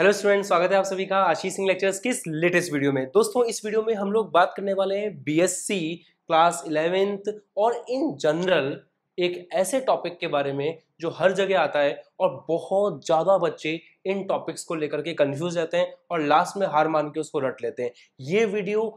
hello student स्वागत है आप सभी का आशीष सिंह लेक्चर्स की इस लेटेस्ट वीडियो में दोस्तों इस वीडियो में हम लोग बात करने वाले हैं बीएससी क्लास इलेवेंथ और इन जनरल एक ऐसे टॉपिक के बारे में जो हर जगह आता है और बहुत ज़्यादा बच्चे इन टॉपिक्स को लेकर के कंफ्यूज रहते हैं और लास्ट में हार मान के उसको रट लेते हैं ये वीडियो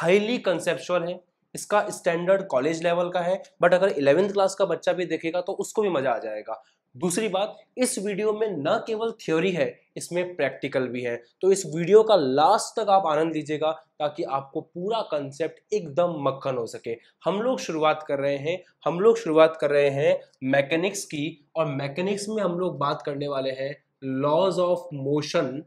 हाईली कंसेप्चुअल है इसका स्टैंडर्ड कॉलेज लेवल का है बट अगर इलेवेंथ क्लास का बच्चा भी देखेगा तो उसको भी मज़ा आ जाएगा दूसरी बात इस वीडियो में न केवल थ्योरी है इसमें प्रैक्टिकल भी है तो इस वीडियो का लास्ट तक आप आनंद लीजिएगा ताकि आपको पूरा कंसेप्ट एकदम मक्खन हो सके हम लोग शुरुआत कर रहे हैं हम लोग शुरुआत कर रहे हैं मैकेनिक्स की और मैकेनिक्स में हम लोग बात करने वाले हैं laws of motion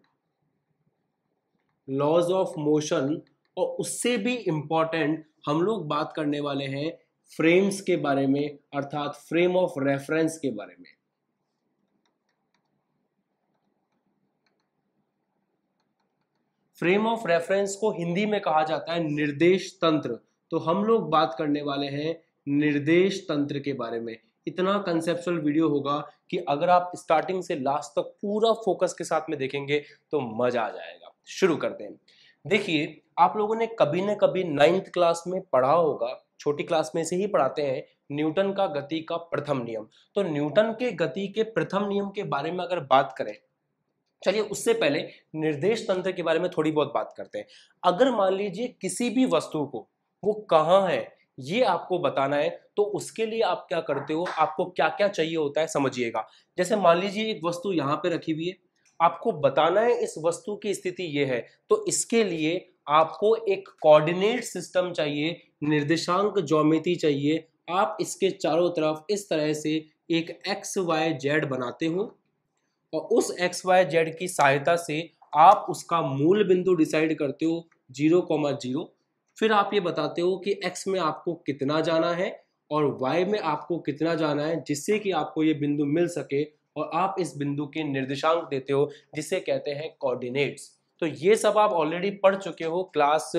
laws of motion और उससे भी इम्पॉर्टेंट हम लोग बात करने वाले हैं फ्रेम्स के बारे में अर्थात फ्रेम ऑफ रेफरेंस के बारे में फ्रेम ऑफ रेफरेंस को हिंदी में कहा जाता है निर्देश तंत्र तो हम लोग बात करने वाले हैं निर्देश तंत्र के बारे में इतना कंसेप्चुअल वीडियो होगा कि अगर आप स्टार्टिंग से लास्ट तक पूरा फोकस के साथ में देखेंगे तो मजा आ जाएगा शुरू करते हैं देखिए आप लोगों ने कभी ना कभी नाइन्थ क्लास में पढ़ा होगा छोटी क्लास में से ही पढ़ाते हैं न्यूटन का गति का प्रथम नियम तो न्यूटन के गति के प्रथम नियम के बारे में अगर बात करें चलिए उससे पहले निर्देश तंत्र के बारे में थोड़ी बहुत बात करते हैं अगर मान लीजिए किसी भी वस्तु को वो कहाँ है ये आपको बताना है तो उसके लिए आप क्या करते हो आपको क्या क्या चाहिए होता है समझिएगा जैसे मान लीजिए एक वस्तु यहाँ पे रखी हुई है आपको बताना है इस वस्तु की स्थिति ये है तो इसके लिए आपको एक कोऑर्डिनेट सिस्टम चाहिए निर्देशांक ज्योमिति चाहिए आप इसके चारों तरफ इस तरह से एक एक्स वाई जेड बनाते हो और उस एक्स वाई जेड की सहायता से आप उसका मूल बिंदु डिसाइड करते हो जीरो कॉमा जीरो फिर आप ये बताते हो कि एक्स में आपको कितना जाना है और वाई में आपको कितना जाना है जिससे कि आपको ये बिंदु मिल सके और आप इस बिंदु के निर्देशांक देते हो जिसे कहते हैं कोऑर्डिनेट्स तो ये सब आप ऑलरेडी पढ़ चुके हो क्लास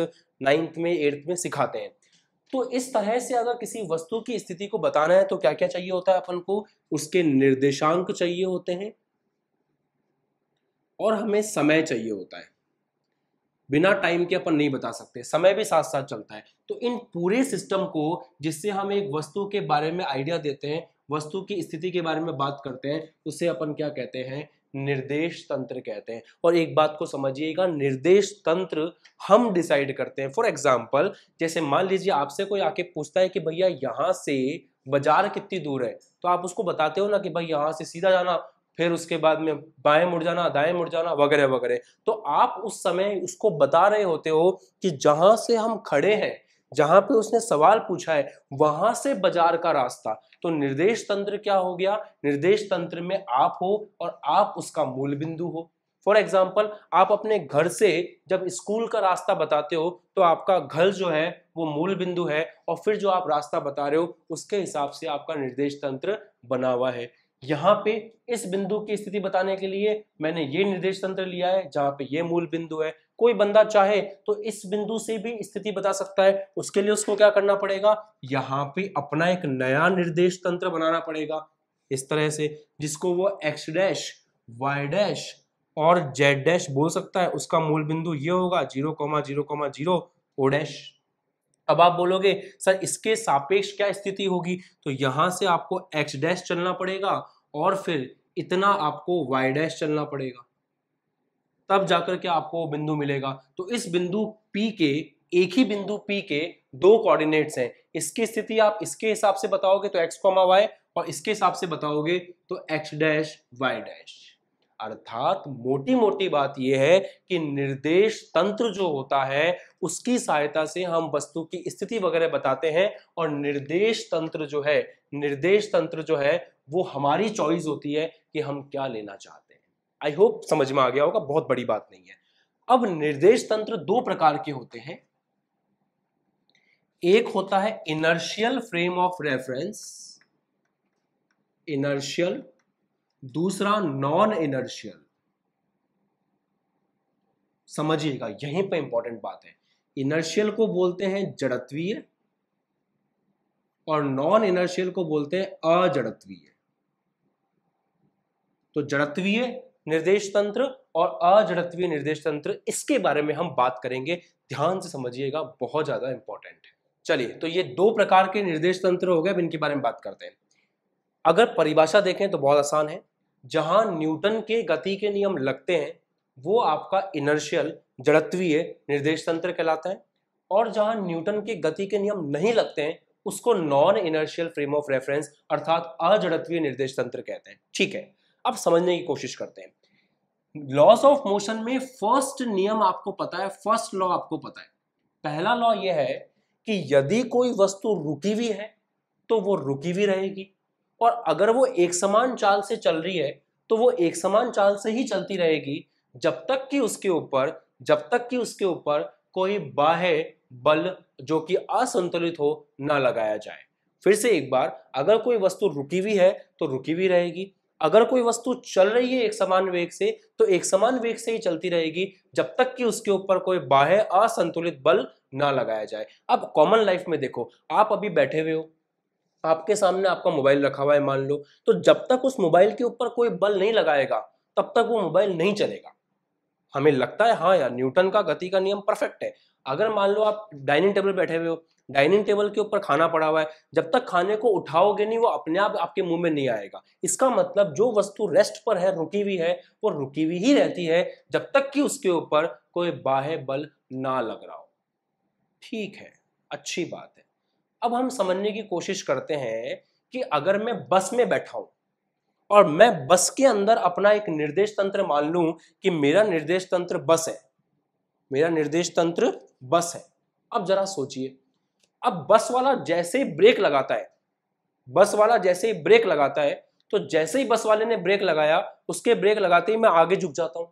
नाइन्थ में एट्थ में सिखाते हैं तो इस तरह से अगर किसी वस्तु की स्थिति को बताना है तो क्या क्या चाहिए होता है अपन को उसके निर्देशांक चाहिए होते हैं और हमें समय चाहिए होता है बिना टाइम के अपन नहीं बता सकते समय भी साथ साथ चलता है तो इन पूरे सिस्टम को जिससे हम एक वस्तु के बारे में आइडिया देते हैं वस्तु की स्थिति के बारे में बात करते हैं उसे अपन क्या कहते हैं निर्देश तंत्र कहते हैं और एक बात को समझिएगा निर्देश तंत्र हम डिसाइड करते हैं फॉर एग्जाम्पल जैसे मान लीजिए आपसे कोई आके पूछता है कि भैया यहाँ से बाजार कितनी दूर है तो आप उसको बताते हो ना कि भाई यहाँ से सीधा जाना फिर उसके बाद में बाएं मुड़ जाना दाएं मुड़ जाना वगैरह वगैरह तो आप उस समय उसको बता रहे होते हो कि जहां से हम खड़े हैं जहां पे उसने सवाल पूछा है वहां से बाजार का रास्ता तो निर्देश तंत्र क्या हो गया निर्देश तंत्र में आप हो और आप उसका मूल बिंदु हो फॉर एग्जाम्पल आप अपने घर से जब स्कूल का रास्ता बताते हो तो आपका घर जो है वो मूल बिंदु है और फिर जो आप रास्ता बता रहे हो उसके हिसाब से आपका निर्देश तंत्र बना हुआ है यहाँ पे इस बिंदु की स्थिति बताने के लिए मैंने ये निर्देश तंत्र लिया है जहां पे ये मूल बिंदु है कोई बंदा चाहे तो इस बिंदु से भी स्थिति बता सकता है उसके लिए उसको क्या करना पड़ेगा यहाँ पे अपना एक नया निर्देश तंत्र बनाना पड़ेगा इस तरह से जिसको वो एक्स डैश वाई डैश और जेड डैश बोल सकता है उसका मूल बिंदु ये होगा zero comma zero comma zero O dash अब आप बोलोगे सर इसके सापेक्ष क्या स्थिति होगी तो यहां से आपको एक्स डैश चलना पड़ेगा और फिर इतना आपको वाई डैश चलना पड़ेगा तब जाकर के आपको बिंदु मिलेगा तो इस बिंदु पी के एक ही बिंदु पी के दो कोऑर्डिनेट्स हैं इसकी स्थिति आप इसके हिसाब से बताओगे तो एक्स कॉमा वाई और इसके हिसाब से बताओगे तो एक्स डैश वाई डैश अर्थात मोटी मोटी बात यह है कि निर्देश तंत्र जो होता है उसकी सहायता से हम वस्तु की स्थिति वगैरह बताते हैं और निर्देश तंत्र जो है निर्देश तंत्र जो है वो हमारी चॉइस होती है कि हम क्या लेना चाहते हैं आई होप समझ में आ गया होगा बहुत बड़ी बात नहीं है अब निर्देश तंत्र दो प्रकार के होते हैं एक होता है inertial frame of reference inertial दूसरा नॉन इनर्शियल समझिएगा यहीं पर इंपॉर्टेंट बात है इनर्शियल को बोलते हैं जड़त्वीय और नॉन इनर्शियल को बोलते हैं अजड़त्वीय तो जड़त्वीय निर्देश तंत्र और अजड़त्वीय निर्देश तंत्र इसके बारे में हम बात करेंगे ध्यान से समझिएगा बहुत ज्यादा इंपॉर्टेंट है चलिए तो ये दो प्रकार के निर्देश तंत्र हो गए अब इनके बारे में बात करते हैं अगर परिभाषा देखें तो बहुत आसान है जहां न्यूटन के गति के नियम लगते हैं वो आपका इनर्शियल जड़त्वीय निर्देश तंत्र कहलाता है और जहां न्यूटन के गति के नियम नहीं लगते हैं उसको non inertial frame of reference अर्थात अजड़त्वीय निर्देश तंत्र कहते हैं ठीक है अब समझने की कोशिश करते हैं लॉस ऑफ मोशन में फर्स्ट नियम आपको पता है फर्स्ट लॉ आपको पता है पहला लॉ यह है कि यदि कोई वस्तु रुकी हुई है तो वो रुकी हुई रहेगी और अगर वो एक समान चाल से चल रही है तो वो एक समान चाल से ही चलती रहेगी जब तक कि उसके ऊपर जब तक कि उसके ऊपर कोई बाह्य बल जो कि असंतुलित हो ना लगाया जाए फिर से एक बार अगर कोई वस्तु रुकी हुई है तो रुकी हुई रहेगी अगर कोई वस्तु चल रही है एक समान वेग से तो एक समान वेग से ही चलती रहेगी जब तक कि उसके ऊपर कोई बाह्य असंतुलित बल ना लगाया जाए अब कॉमन लाइफ में देखो आप अभी बैठे हुए हो आपके सामने आपका मोबाइल रखा हुआ है मान लो तो जब तक उस मोबाइल के ऊपर कोई बल नहीं लगाएगा तब तक वो मोबाइल नहीं चलेगा हमें लगता है हाँ यार न्यूटन का गति का नियम परफेक्ट है अगर मान लो आप डाइनिंग टेबल बैठे हुए हो डाइनिंग टेबल के ऊपर खाना पड़ा हुआ है जब तक खाने को उठाओगे नहीं वो अपने आप आपके मुंह में नहीं आएगा इसका मतलब जो वस्तु रेस्ट पर है रुकी हुई है वो रुकी हुई ही रहती है जब तक कि उसके ऊपर कोई बाह्य बल ना लग रहा हो ठीक है अच्छी बात है अब हम समझने की कोशिश करते हैं कि अगर मैं बस में बैठा हूं और मैं बस के अंदर अपना एक निर्देश तंत्र मान लूं कि मेरा निर्देश तंत्र बस है मेरा निर्देश तंत्र बस है अब जरा सोचिए अब बस वाला जैसे ही ब्रेक लगाता है बस वाला जैसे ही ब्रेक लगाता है तो जैसे ही बस वाले ने ब्रेक लगाया उसके ब्रेक लगाते ही मैं आगे झुक जाता हूं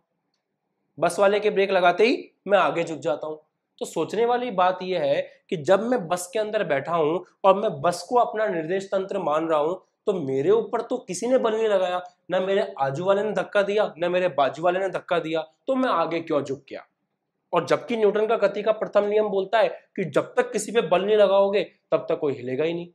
बस वाले के ब्रेक लगाते ही मैं आगे झुक जाता हूं तो सोचने वाली बात यह है कि जब मैं बस के अंदर बैठा हूं और मैं बस को अपना निर्देश तंत्र मान रहा हूं तो मेरे ऊपर तो किसी ने बल नहीं लगाया ना मेरे आजू वाले ने धक्का दिया ना मेरे बाजू वाले ने धक्का दिया तो मैं आगे क्यों झुक गया और जबकि न्यूटन का गति का प्रथम नियम बोलता है कि जब तक किसी पे बल नहीं लगाओगे तब तक कोई हिलेगा ही नहीं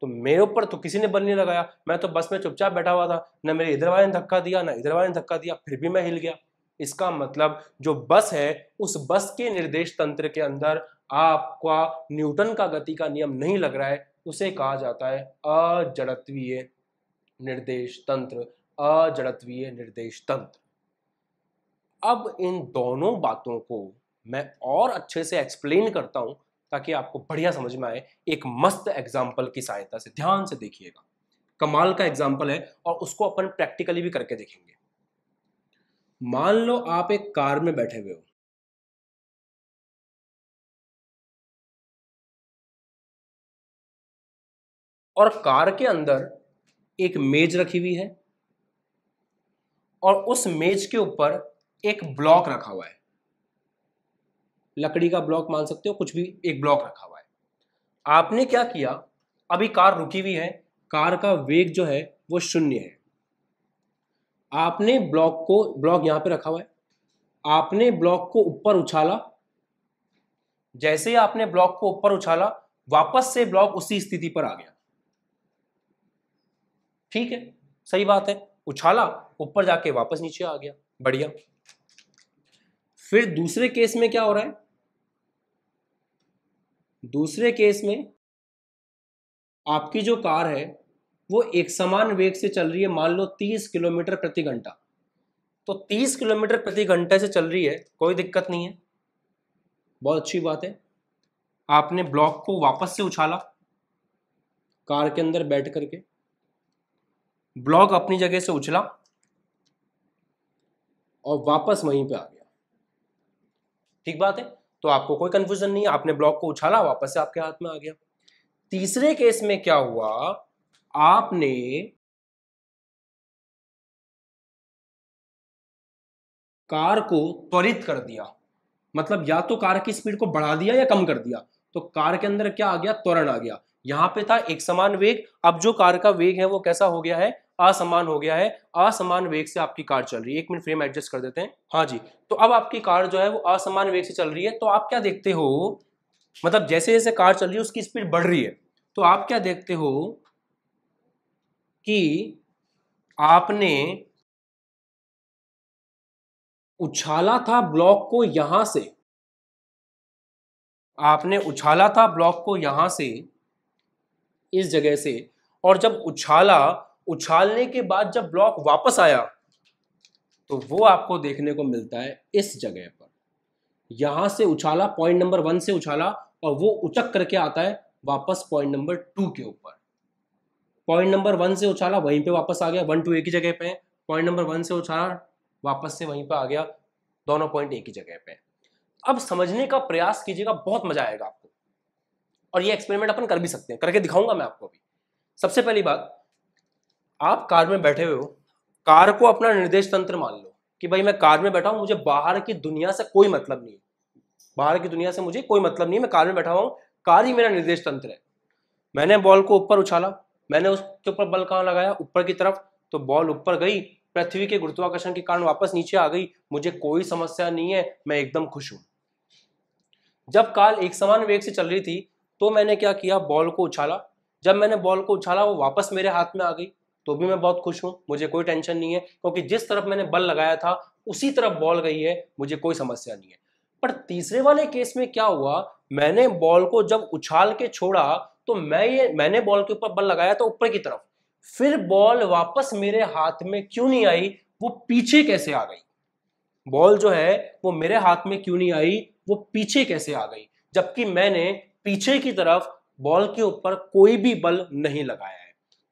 तो मेरे ऊपर तो किसी ने बल नहीं लगाया मैं तो बस में चुपचाप बैठा हुआ था ना मेरे इधर वाले ने धक्का दिया ना इधर वाले ने धक्का दिया फिर भी मैं हिल गया इसका मतलब जो बस है उस बस के निर्देश तंत्र के अंदर आपका न्यूटन का गति का नियम नहीं लग रहा है उसे कहा जाता है अजड़त्वीय निर्देश तंत्र अजड़त्वीय निर्देश तंत्र अब इन दोनों बातों को मैं और अच्छे से एक्सप्लेन करता हूं ताकि आपको बढ़िया समझ में आए एक मस्त एग्जाम्पल की सहायता से ध्यान से देखिएगा कमाल का एग्जाम्पल है और उसको अपन प्रैक्टिकली भी करके देखेंगे मान लो आप एक कार में बैठे हुए हो और कार के अंदर एक मेज रखी हुई है और उस मेज के ऊपर एक ब्लॉक रखा हुआ है लकड़ी का ब्लॉक मान सकते हो कुछ भी एक ब्लॉक रखा हुआ है आपने क्या किया अभी कार रुकी हुई है कार का वेग जो है वो शून्य है आपने ब्लॉक को ब्लॉक यहां पे रखा हुआ है आपने ब्लॉक को ऊपर उछाला जैसे ही आपने ब्लॉक को ऊपर उछाला वापस से ब्लॉक उसी स्थिति पर आ गया ठीक है सही बात है उछाला ऊपर जाके वापस नीचे आ गया बढ़िया फिर दूसरे केस में क्या हो रहा है दूसरे केस में आपकी जो कार है वो एक समान वेग से चल रही है मान लो तीस किलोमीटर प्रति घंटा तो तीस किलोमीटर प्रति घंटे से चल रही है कोई दिक्कत नहीं है बहुत अच्छी बात है आपने ब्लॉक को वापस से उछाला कार के अंदर बैठ करके ब्लॉक अपनी जगह से उछला और वापस वहीं पे आ गया ठीक बात है तो आपको कोई कंफ्यूजन नहीं है आपने ब्लॉक को उछाला वापस से आपके हाथ में आ गया तीसरे केस में क्या हुआ आपने कार को त्वरित कर दिया मतलब या तो कार की स्पीड को बढ़ा दिया या कम कर दिया तो कार के अंदर क्या आ गया त्वरण आ गया यहां पे था एक समान वेग अब जो कार का वेग है वो कैसा हो गया है असमान हो गया है असमान वेग से आपकी कार चल रही है एक मिनट फ्रेम एडजस्ट कर देते हैं हाँ जी तो अब आपकी कार जो है वो असमान वेग से चल रही है तो आप क्या देखते हो मतलब जैसे जैसे कार चल रही है उसकी स्पीड बढ़ रही है तो आप क्या देखते हो कि आपने उछाला था ब्लॉक को यहां से आपने उछाला था ब्लॉक को यहां से इस जगह से और जब उछाला उछालने के बाद जब ब्लॉक वापस आया तो वो आपको देखने को मिलता है इस जगह पर यहां से उछाला पॉइंट नंबर वन से उछाला और वो उचक करके आता है वापस पॉइंट नंबर टू के ऊपर पॉइंट नंबर वन से उछाला वहीं पे वापस आ गया वन टू एक ही जगह पे है पॉइंट नंबर वन से उछाला वापस से वहीं पे आ गया दोनों पॉइंट एक ही जगह पे अब समझने का प्रयास कीजिएगा बहुत मजा आएगा आपको और ये एक्सपेरिमेंट अपन कर भी सकते हैं करके दिखाऊंगा मैं आपको अभी सबसे पहली बात आप कार में बैठे हुए हो कार को अपना निर्देश तंत्र मान लो कि भाई मैं कार में बैठा हूं मुझे बाहर की दुनिया से कोई मतलब नहीं बाहर की दुनिया से मुझे कोई मतलब नहीं है मैं कार में बैठा हुआ कार ही मेरा निर्देश तंत्र है मैंने बॉल को ऊपर उछाला मैंने उसके ऊपर बल कहाँ लगाया ऊपर की तरफ तो बॉल ऊपर गई पृथ्वी के गुरुत्वाकर्षण के कारण वापस नीचे आ गई मुझे कोई समस्या नहीं है मैं एकदम खुश हूं जब काल एक समान वेग से चल रही थी तो मैंने क्या किया बॉल को उछाला जब मैंने बॉल को उछाला वो वापस मेरे हाथ में आ गई तो भी मैं बहुत खुश हूं मुझे कोई टेंशन नहीं है क्योंकि जिस तरफ मैंने बल लगाया था उसी तरफ बॉल गई है मुझे कोई समस्या नहीं है पर तीसरे वाले केस में क्या हुआ मैंने बॉल को जब उछाल के छोड़ा तो मैं ये मैंने बॉल के ऊपर बल लगाया तो ऊपर की तरफ फिर बॉल वापस मेरे हाथ में क्यों नहीं आई वो पीछे कैसे आ गई बॉल जो है वो मेरे हाथ में क्यों नहीं आई वो पीछे कैसे आ गई जबकि मैंने पीछे की तरफ बॉल के ऊपर कोई भी बल नहीं लगाया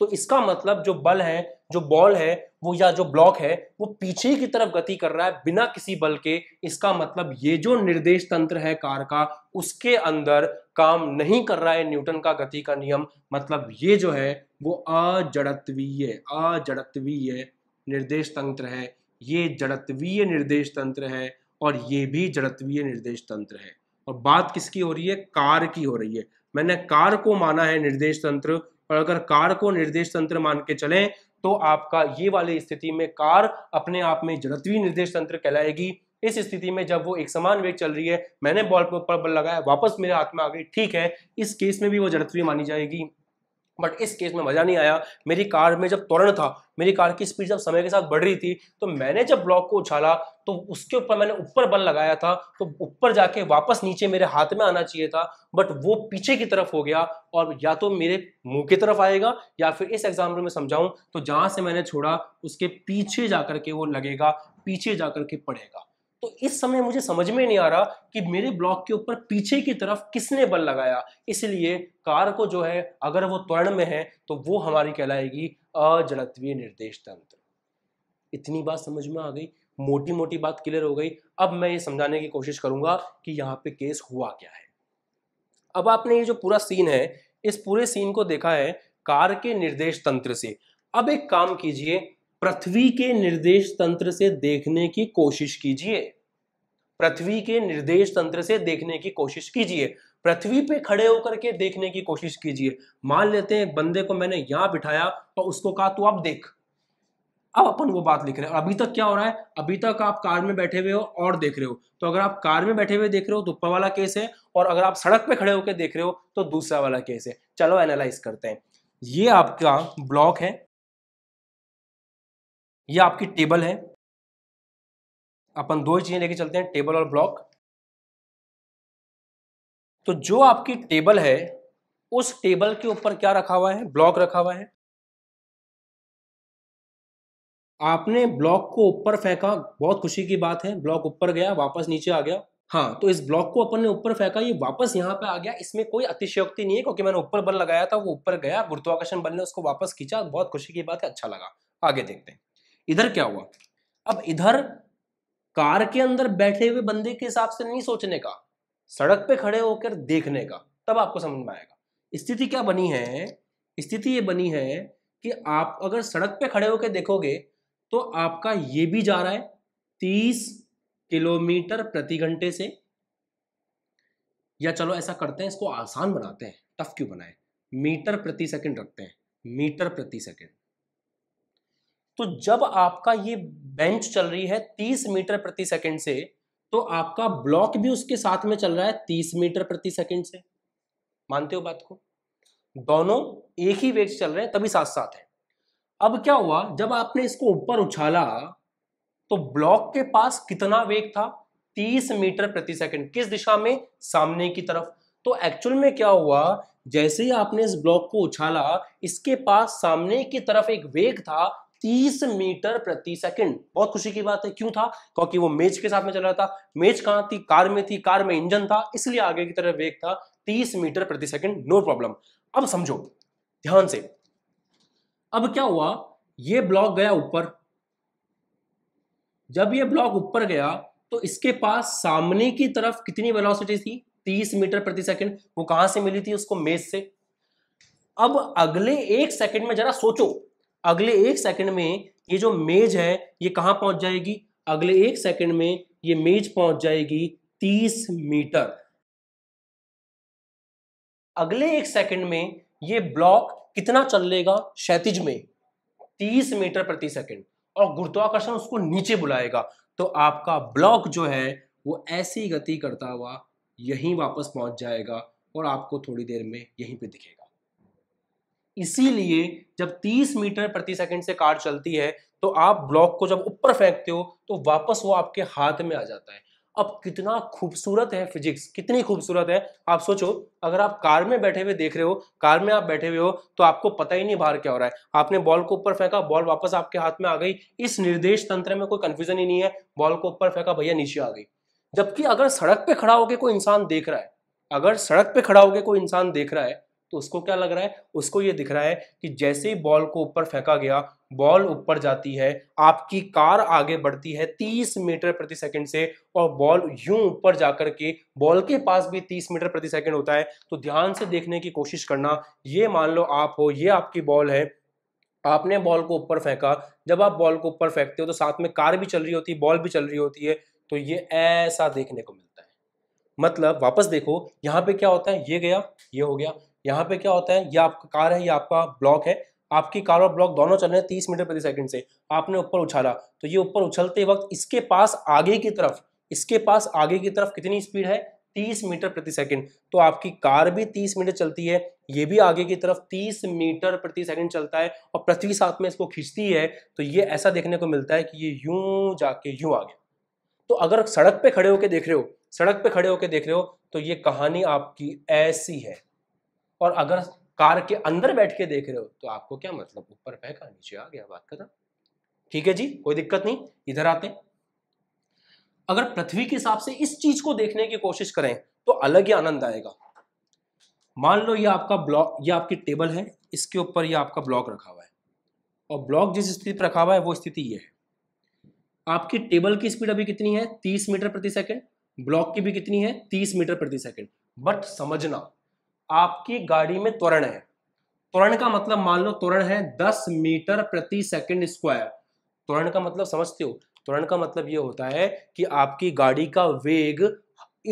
तो इसका मतलब जो बल है जो बॉल है वो या जो ब्लॉक है वो पीछे की तरफ गति कर रहा है बिना किसी बल के इसका मतलब ये जो निर्देश तंत्र है कार का उसके अंदर काम नहीं कर रहा है न्यूटन का गति का नियम मतलब ये जो है वो अजड़त्वीय अजड़त्वीय निर्देश तंत्र है ये जड़त्वीय निर्देश तंत्र है और ये भी जड़त्वीय निर्देश तंत्र है और बात किसकी हो रही है कार की हो रही है मैंने कार को माना है निर्देश तंत्र और अगर कार को निर्देश तंत्र मान के चले तो आपका ये वाली स्थिति में कार अपने आप में जड़त्वी निर्देश तंत्र कहलाएगी इस स्थिति में जब वो एक समान वेग चल रही है मैंने बॉल पर बल लगाया वापस मेरे हाथ में आ गई ठीक है इस केस में भी वो जड़त्वी मानी जाएगी बट इस केस में मज़ा नहीं आया मेरी कार में जब त्वरण था मेरी कार की स्पीड जब समय के साथ बढ़ रही थी तो मैंने जब ब्लॉक को उछाला तो उसके ऊपर मैंने ऊपर बल लगाया था तो ऊपर जाके वापस नीचे मेरे हाथ में आना चाहिए था बट वो पीछे की तरफ हो गया और या तो मेरे मुंह की तरफ आएगा या फिर इस एग्जाम्पल में समझाऊं तो जहां से मैंने छोड़ा उसके पीछे जा के वो लगेगा पीछे जा के पड़ेगा तो इस समय मुझे समझ में नहीं आ रहा कि मेरे ब्लॉक के ऊपर पीछे की तरफ किसने बल लगाया इसलिए कार को जो है अगर वो त्वरण में है तो वो हमारी कहलाएगी अजड़त्वीय निर्देश तंत्र इतनी बात समझ में आ गई मोटी मोटी बात क्लियर हो गई अब मैं ये समझाने की कोशिश करूंगा कि यहाँ पे केस हुआ क्या है अब आपने ये जो पूरा सीन है इस पूरे सीन को देखा है कार के निर्देश तंत्र से अब एक काम कीजिए पृथ्वी के निर्देश तंत्र से देखने की कोशिश कीजिए पृथ्वी के निर्देश तंत्र से देखने की कोशिश कीजिए पृथ्वी पे खड़े होकर के देखने की कोशिश कीजिए मान लेते हैं बंदे को मैंने यहां बिठाया और तो उसको कहा तू अब देख अब अपन वो बात लिख रहे हैं अभी तक क्या हो रहा है अभी तक आप कार में बैठे हुए हो और देख रहे हो तो अगर आप कार में बैठे हुए देख रहे हो तो ऊपर वाला केस है और अगर आप सड़क पे खड़े होकर देख रहे हो तो दूसरा वाला केस है चलो एनालाइज करते हैं ये आपका ब्लॉक है ये आपकी टेबल है अपन दो चीजें लेके चलते हैं टेबल और ब्लॉक तो जो आपकी टेबल है उस टेबल के ऊपर क्या रखा हुआ है ब्लॉक रखा हुआ है आपने ब्लॉक को ऊपर फेंका बहुत खुशी की बात है ब्लॉक ऊपर गया वापस नीचे आ गया हाँ तो इस ब्लॉक को अपन ने ऊपर फेंका ये वापस यहाँ पे आ गया इसमें कोई अतिशयोक्ति नहीं है क्योंकि मैंने ऊपर बल लगाया था वो ऊपर गया गुरुत्वाकर्षण बल ने उसको वापस खींचा बहुत खुशी की बात है अच्छा लगा आगे देखते हैं इधर क्या हुआ अब इधर कार के अंदर बैठे हुए बंदे के हिसाब से नहीं सोचने का सड़क पे खड़े होकर देखने का तब आपको समझ में आएगा स्थिति क्या बनी है स्थिति ये बनी है कि आप अगर सड़क पे खड़े होकर देखोगे तो आपका ये भी जा रहा है तीस किलोमीटर प्रति घंटे से या चलो ऐसा करते हैं इसको आसान बनाते हैं टफ क्यों बनाए मीटर प्रति सेकंड रखते हैं मीटर प्रति सेकंड तो जब आपका ये बेंच चल रही है 30 मीटर प्रति सेकंड से तो आपका ब्लॉक भी उसके साथ में चल रहा है 30 मीटर प्रति सेकंड से मानते हो बात को दोनों एक ही वेग चल रहे हैं तभी साथ साथ है अब क्या हुआ जब आपने इसको ऊपर उछाला तो ब्लॉक के पास कितना वेग था 30 मीटर प्रति सेकंड किस दिशा में सामने की तरफ तो एक्चुअल में क्या हुआ जैसे ही आपने इस ब्लॉक को उछाला इसके पास सामने की तरफ एक वेग था 30 मीटर प्रति सेकंड बहुत खुशी की बात है क्यों था क्योंकि वो मेज के साथ में चल रहा था मेज कहां थी कार में थी कार में इंजन था इसलिए आगे की तरफ वेग था 30 मीटर प्रति सेकंड नो प्रॉब्लम अब समझो ध्यान से अब क्या हुआ ये ब्लॉक गया ऊपर जब ये ब्लॉक ऊपर गया तो इसके पास सामने की तरफ कितनी वेलोसिटी थी 30 मीटर प्रति सेकंड वो कहां से मिली थी उसको मेज से अब अगले एक सेकंड में जरा सोचो अगले एक सेकंड में ये जो मेज है ये कहाँ पहुंच जाएगी अगले एक सेकंड में ये मेज पहुंच जाएगी तीस मीटर अगले एक सेकंड में ये ब्लॉक कितना चल लेगा क्षतिज में तीस मीटर प्रति सेकंड और गुरुत्वाकर्षण उसको नीचे बुलाएगा तो आपका ब्लॉक जो है वो ऐसी गति करता हुआ यहीं वापस पहुंच जाएगा और आपको थोड़ी देर में यहीं पे दिखेगा इसीलिए जब 30 मीटर प्रति सेकंड से कार चलती है तो आप ब्लॉक को जब ऊपर फेंकते हो तो वापस वो आपके हाथ में आ जाता है अब कितना खूबसूरत है फिजिक्स कितनी खूबसूरत है आप सोचो अगर आप कार में बैठे हुए देख रहे हो कार में आप बैठे हुए हो तो आपको पता ही नहीं बाहर क्या हो रहा है आपने बॉल को ऊपर फेंका बॉल वापस आपके हाथ में आ गई इस निर्देश तंत्र में कोई कंफ्यूजन ही नहीं है बॉल को ऊपर फेंका भैया नीचे आ गई जबकि अगर सड़क पे खड़ा होकर कोई इंसान देख रहा है अगर सड़क पे खड़ा होकर कोई इंसान देख रहा है तो उसको क्या लग रहा है उसको ये दिख रहा है कि जैसे ही बॉल को ऊपर फेंका गया बॉल ऊपर जाती है आपकी कार आगे बढ़ती है 30 मीटर प्रति सेकंड से और बॉल यूं ऊपर जाकर के बॉल के पास भी 30 मीटर प्रति सेकंड होता है तो ध्यान से देखने की कोशिश करना ये मान लो आप हो ये आपकी बॉल है आपने बॉल को ऊपर फेंका जब आप बॉल को ऊपर फेंकते हो तो साथ में कार भी चल रही होती है बॉल भी चल रही होती है तो ये ऐसा देखने को मिलता है मतलब वापस देखो यहाँ पे क्या होता है ये गया ये हो गया यहाँ पे क्या होता है ये आपका कार है या आपका ब्लॉक है आपकी कार और ब्लॉक दोनों चल रहे हैं तीस मीटर प्रति सेकंड से आपने ऊपर उछाला तो ये ऊपर उछलते वक्त इसके पास आगे की तरफ इसके पास आगे की तरफ कितनी स्पीड है तीस मीटर प्रति सेकंड तो आपकी कार भी तीस मीटर चलती है ये भी आगे की तरफ तीस मीटर प्रति सेकंड चलता है और पृथ्वी साथ में इसको खींचती है तो ये ऐसा देखने को मिलता है कि ये यूं जाके यूं आगे तो अगर सड़क पे खड़े होके देख रहे हो सड़क पे खड़े होके देख रहे हो तो ये कहानी आपकी ऐसी है और अगर कार के अंदर बैठ के देख रहे हो तो आपको क्या मतलब ऊपर फेंका नीचे आ गया बात खत्म ठीक है जी कोई दिक्कत नहीं इधर आते अगर पृथ्वी के हिसाब से इस चीज को देखने की कोशिश करें तो अलग ही आनंद आएगा मान लो ये आपका ब्लॉक ये आपकी टेबल है इसके ऊपर ये आपका ब्लॉक रखा हुआ है और ब्लॉक जिस स्थिति पर रखा हुआ है वो स्थिति ये है आपकी टेबल की स्पीड अभी कितनी है तीस मीटर प्रति सेकेंड ब्लॉक की भी कितनी है तीस मीटर प्रति सेकेंड बट समझना आपकी गाड़ी में त्वरण है त्वरण का मतलब मान लो त्वरण है दस मीटर प्रति सेकंड स्क्वायर त्वरण का मतलब समझते हो त्वरण का मतलब यह होता है कि आपकी गाड़ी का वेग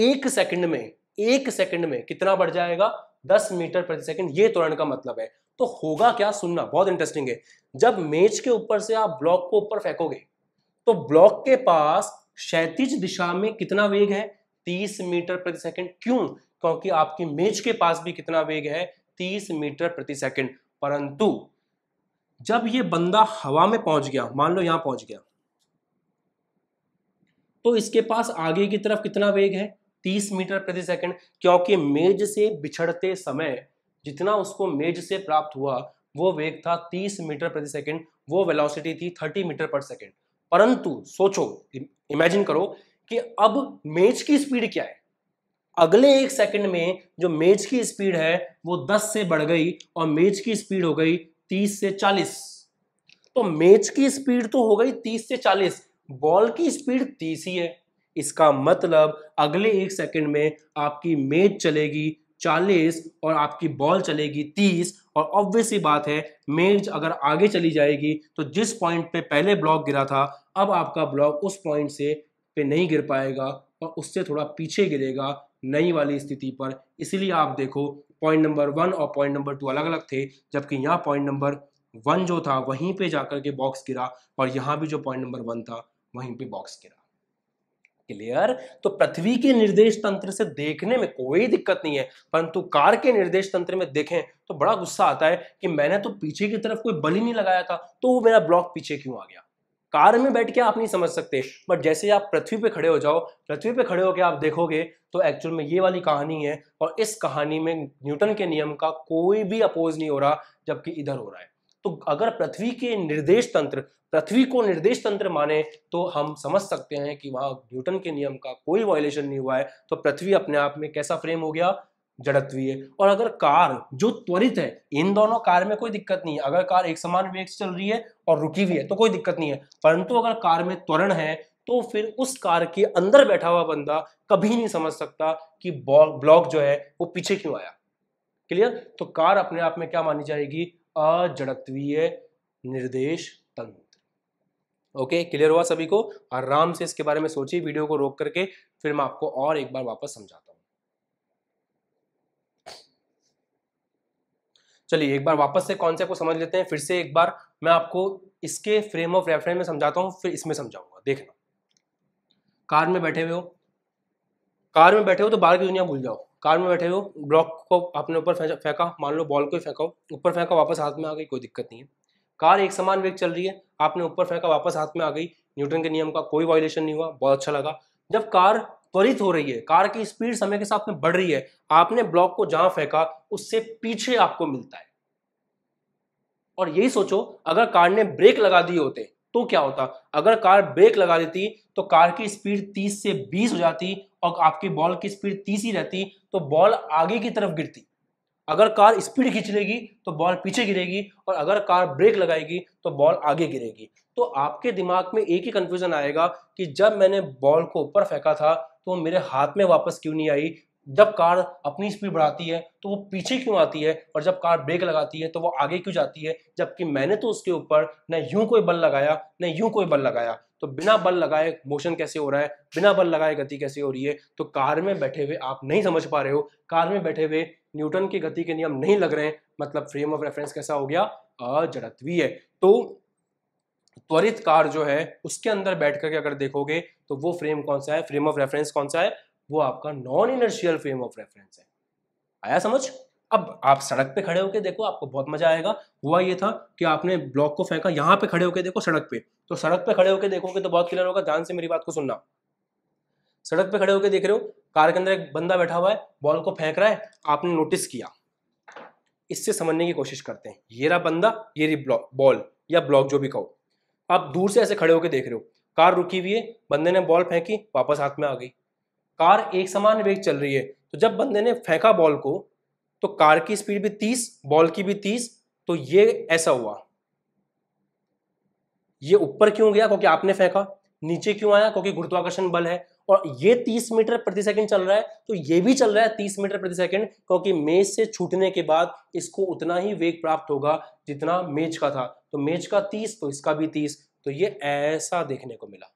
एक सेकंड में एक सेकंड में कितना बढ़ जाएगा दस मीटर प्रति सेकंड ये त्वरण का मतलब है तो होगा क्या सुनना बहुत इंटरेस्टिंग है जब मेज के ऊपर से आप ब्लॉक को ऊपर फेंकोगे तो ब्लॉक के पास क्षैतिज दिशा में कितना वेग है 30 मीटर प्रति सेकंड क्यों क्योंकि आपकी मेज के पास भी कितना वेग है तीस मीटर प्रति सेकेंड परंतु जब ये बंदा हवा में पहुंच गया मान लो यहां पहुंच गया तो इसके पास आगे की तरफ कितना वेग है 30 मीटर प्रति सेकंड क्योंकि मेज से बिछड़ते समय जितना उसको मेज से प्राप्त हुआ वो वेग था 30 मीटर प्रति सेकंड वो वेलोसिटी थी 30 मीटर पर सेकंड परंतु सोचो इमेजिन करो कि अब मेज की स्पीड क्या है अगले एक सेकंड में जो मेज की स्पीड है वो 10 से बढ़ गई और मेज की स्पीड हो गई 30 से 40 तो मेज की स्पीड तो हो गई 30 से 40 बॉल की स्पीड 30 ही है इसका मतलब अगले एक सेकंड में आपकी मेज चलेगी 40 और आपकी बॉल चलेगी 30 और ऑब्वियस ही बात है मेज अगर आगे चली जाएगी तो जिस पॉइंट पे पहले ब्लॉक गिरा था अब आपका ब्लॉक उस पॉइंट से पे नहीं गिर पाएगा और उससे थोड़ा पीछे गिरेगा नई वाली स्थिति पर इसलिए आप देखो पॉइंट नंबर वन और पॉइंट नंबर टू अलग अलग थे जबकि यहाँ पॉइंट नंबर वन जो था वहीं पे जाकर के बॉक्स गिरा और यहाँ भी जो पॉइंट नंबर वन था वहीं पे बॉक्स गिरा क्लियर तो पृथ्वी के निर्देश तंत्र से देखने में कोई दिक्कत नहीं है परंतु कार के निर्देश तंत्र में देखें तो बड़ा गुस्सा आता है कि मैंने तो पीछे की तरफ कोई बल ही नहीं लगाया था तो वो मेरा ब्लॉक पीछे क्यों आ गया कार में बैठ के आप नहीं समझ सकते बट जैसे आप पृथ्वी पे खड़े हो जाओ पृथ्वी पे खड़े होकर आप देखोगे तो एक्चुअल में ये वाली कहानी है और इस कहानी में न्यूटन के नियम का कोई भी अपोज नहीं हो रहा जबकि इधर हो रहा है तो अगर पृथ्वी के निर्देश तंत्र पृथ्वी को निर्देश तंत्र माने तो हम समझ सकते हैं कि वहां न्यूटन के नियम का कोई वायोलेशन नहीं हुआ है तो पृथ्वी अपने आप में कैसा फ्रेम हो गया जड़त्वीय और अगर कार जो त्वरित है इन दोनों कार में कोई दिक्कत नहीं है अगर कार एक समान वेग से चल रही है और रुकी हुई है तो कोई दिक्कत नहीं है परंतु अगर कार में त्वरण है तो फिर उस कार के अंदर बैठा हुआ बंदा कभी नहीं समझ सकता कि ब्लॉक जो है वो पीछे क्यों आया क्लियर तो कार अपने आप में क्या मानी जाएगी अजड़त्वीय निर्देश तंत्र ओके क्लियर हुआ सभी को आराम से इसके बारे में सोचिए वीडियो को रोक करके फिर मैं आपको और एक बार वापस समझाता चलिए एक बार वापस से कॉन्सेप्ट को समझ लेते हैं फिर से एक बार मैं आपको इसके फ्रेम ऑफ रेफरेंस में समझाता हूँ फिर इसमें समझाऊंगा देखना कार में बैठे हुए हो कार में बैठे हो तो बाहर की दुनिया भूल जाओ कार में बैठे हो ब्लॉक को अपने ऊपर फेंका मान लो बॉल को ही फेंकाओ ऊपर फेंका वापस हाथ में आ गई कोई दिक्कत नहीं है कार एक समान वेग चल रही है आपने ऊपर फेंका वापस हाथ में आ गई न्यूटन के नियम का कोई वायलेशन नहीं हुआ बहुत अच्छा लगा जब कार त्वरित हो रही है कार की स्पीड समय के साथ में बढ़ रही है आपने ब्लॉक को जहां फेंका उससे पीछे आपको मिलता है और यही सोचो अगर कार ने ब्रेक लगा दिए होते तो क्या होता अगर कार ब्रेक लगा देती तो कार की स्पीड 30 से 20 हो जाती और आपकी बॉल की स्पीड 30 ही रहती तो बॉल आगे की तरफ गिरती अगर कार स्पीड खींच लेगी तो बॉल पीछे गिरेगी और अगर कार ब्रेक लगाएगी तो बॉल आगे गिरेगी तो आपके दिमाग में एक ही कंफ्यूजन आएगा कि जब मैंने बॉल को ऊपर फेंका था तो मेरे हाथ में वापस क्यों नहीं आई जब कार अपनी स्पीड बढ़ाती है तो वो पीछे क्यों आती है और जब कार ब्रेक लगाती है तो वो आगे क्यों जाती है जबकि मैंने तो उसके ऊपर न यूं कोई बल लगाया न यूं कोई बल लगाया तो बिना बल लगाए मोशन कैसे हो रहा है बिना बल लगाए गति कैसे हो रही है तो कार में बैठे हुए आप नहीं समझ पा रहे हो कार में बैठे हुए न्यूटन की गति के नियम नहीं लग रहे हैं मतलब फ्रेम ऑफ रेफरेंस कैसा हो गया है तो त्वरित कार जो है उसके अंदर बैठ करके अगर देखोगे तो वो फ्रेम कौन सा है फ्रेम ऑफ रेफरेंस कौन सा है वो आपका non inertial frame of reference है आया समझ अब आप सड़क पे खड़े होके देखो आपको बहुत मजा आएगा हुआ ये था कि आपने ब्लॉक को फेंका यहाँ पे खड़े होके देखो सड़क पे तो सड़क पे खड़े होके देखोगे तो बहुत क्लियर होगा ध्यान से मेरी बात को सुनना सड़क पे खड़े होके देख रहे हो कार के अंदर एक बंदा बैठा हुआ है बॉल को फेंक रहा है आपने नोटिस किया इससे समझने की कोशिश करते हैं ये रहा बंदा ये रही बॉल या ब्लॉक जो भी कहो आप दूर से ऐसे खड़े होकर देख रहे हो कार रुकी हुई है बंदे ने बॉल फेंकी वापस हाथ में आ गई कार एक समान वेग चल रही है तो जब बंदे ने फेंका बॉल को तो कार की स्पीड भी तीस बॉल की भी तीस तो ये ऐसा हुआ ये ऊपर क्यों गया क्योंकि आपने फेंका नीचे क्यों आया क्योंकि गुरुत्वाकर्षण बल है और ये 30 मीटर प्रति सेकंड चल रहा है तो ये भी चल रहा है 30 मीटर प्रति सेकंड क्योंकि मेज से छूटने के बाद इसको उतना ही वेग प्राप्त होगा जितना मेज का था तो मेज का 30 तो इसका भी 30 तो ये ऐसा देखने को मिला